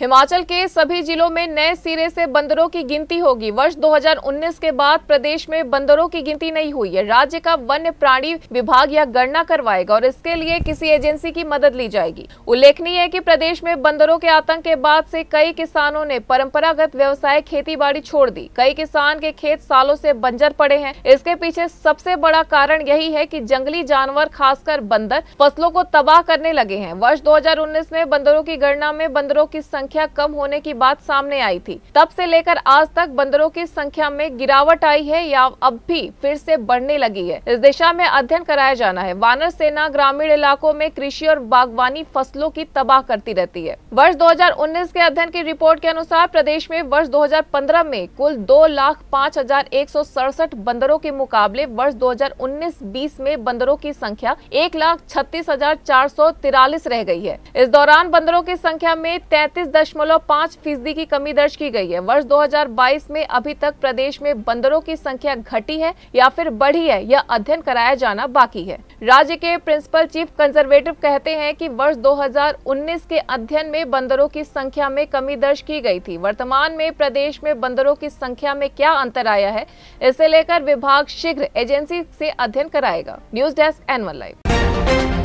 हिमाचल के सभी जिलों में नए सिरे से बंदरों की गिनती होगी वर्ष 2019 के बाद प्रदेश में बंदरों की गिनती नहीं हुई है राज्य का वन्य प्राणी विभाग यह गणना करवाएगा और इसके लिए किसी एजेंसी की मदद ली जाएगी उल्लेखनीय है कि प्रदेश में बंदरों के आतंक के बाद से कई किसानों ने परंपरागत व्यवसाय खेती बाड़ी छोड़ दी कई किसान के खेत सालों से बंजर पड़े हैं इसके पीछे सबसे बड़ा कारण यही है की जंगली जानवर खासकर बंदर फसलों को तबाह करने लगे हैं वर्ष दो में बंदरों की गणना में बंदरों की संख्या संख्या कम होने की बात सामने आई थी तब से लेकर आज तक बंदरों की संख्या में गिरावट आई है या अब भी फिर से बढ़ने लगी है इस दिशा में अध्ययन कराया जाना है वानर सेना ग्रामीण इलाकों में कृषि और बागवानी फसलों की तबाह करती रहती है वर्ष दो के अध्ययन की रिपोर्ट के अनुसार प्रदेश में वर्ष दो में कुल दो लाख पाँच हजार एक सौ सड़सठ बंदरों के मुकाबले वर्ष दो हजार में बंदरों की संख्या एक लाख छत्तीस हजार चार सौ तिरालीस रह गई है इस दौरान बंदरों की संख्या में तैतीस दशमलव पाँच फीसदी की कमी दर्ज की गई है वर्ष 2022 में अभी तक प्रदेश में बंदरों की संख्या घटी है या फिर बढ़ी है यह अध्ययन कराया जाना बाकी है राज्य के प्रिंसिपल चीफ कंजर्वेटिव कहते हैं कि वर्ष 2019 के अध्ययन में बंदरों की संख्या में कमी दर्ज की गई थी वर्तमान में प्रदेश में बंदरों की संख्या में क्या अंतर आया है इसे लेकर विभाग शीघ्र एजेंसी से अध्ययन कराएगा न्यूज डेस्क एनवन लाइव